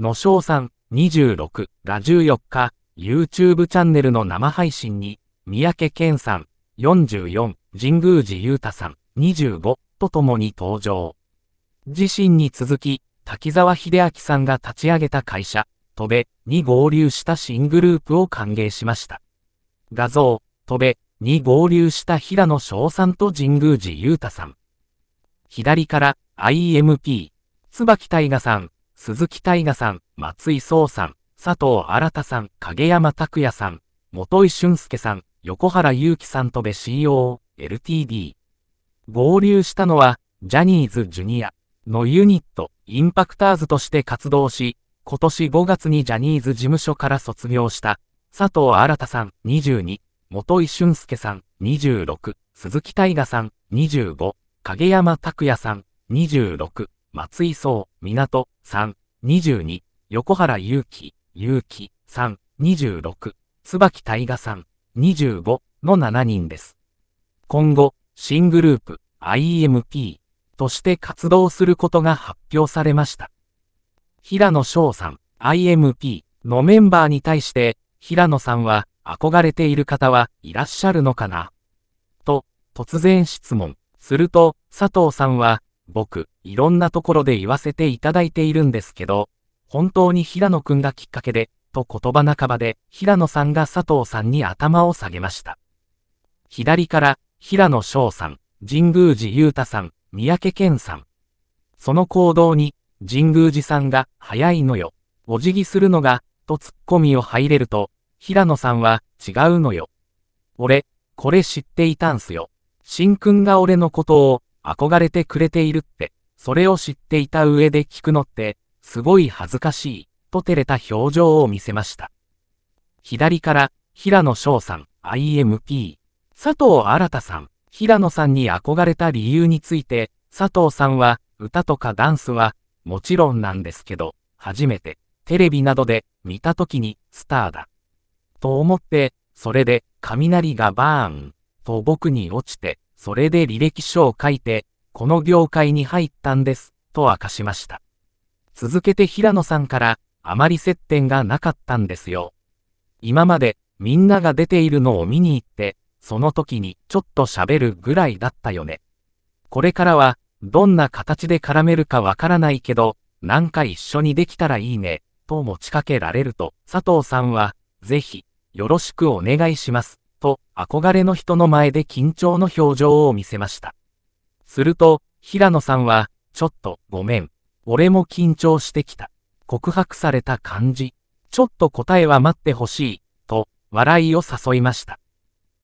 のしょうさん、26が14日、YouTube チャンネルの生配信に、三宅健さん、44、神宮寺裕太さん、25と共に登場。自身に続き、滝沢秀明さんが立ち上げた会社、戸べに合流した新グループを歓迎しました。画像、戸べに合流した平野翔さんと神宮寺裕太さん。左から IMP、椿大河さん、鈴木大河さん、松井壮さん、佐藤新さん、影山拓也さん、元井俊介さん、横原祐樹さんとべ CO、LTD。合流したのは、ジャニーズジュニアのユニット、インパクターズとして活動し、今年5月にジャニーズ事務所から卒業した、佐藤新さん、22、元井俊介さん、26、鈴木大河さん、25、影山拓也さん、26。松井荘、港、3、22、横原祐希、祐希、3、26、椿大河さん、25の7人です。今後、新グループ、i m p として活動することが発表されました。平野翔さん、IMP のメンバーに対して、平野さんは憧れている方はいらっしゃるのかなと、突然質問。すると、佐藤さんは、僕、いろんなところで言わせていただいているんですけど、本当に平野くんがきっかけで、と言葉半ばで平野さんが佐藤さんに頭を下げました。左から、平野翔さん、神宮寺雄太さん、三宅健さん。その行動に、神宮寺さんが、早いのよ、お辞儀するのが、と突っ込みを入れると、平野さんは、違うのよ。俺、これ知っていたんすよ。しんくんが俺のことを、憧れてくれているって、それを知っていた上で聞くのって、すごい恥ずかしい、と照れた表情を見せました。左から、平野翔さん、IMP、佐藤新さん、平野さんに憧れた理由について、佐藤さんは、歌とかダンスは、もちろんなんですけど、初めて、テレビなどで、見た時に、スターだ。と思って、それで、雷がバーン、と僕に落ちて、それで履歴書を書いて、この業界に入ったんです、と明かしました。続けて平野さんから、あまり接点がなかったんですよ。今まで、みんなが出ているのを見に行って、その時にちょっと喋るぐらいだったよね。これからは、どんな形で絡めるかわからないけど、なんか一緒にできたらいいね、と持ちかけられると、佐藤さんは、ぜひ、よろしくお願いします、と、憧れの人の前で緊張の表情を見せました。すると、平野さんは、ちょっと、ごめん。俺も緊張してきた。告白された感じ。ちょっと答えは待ってほしい、と、笑いを誘いました。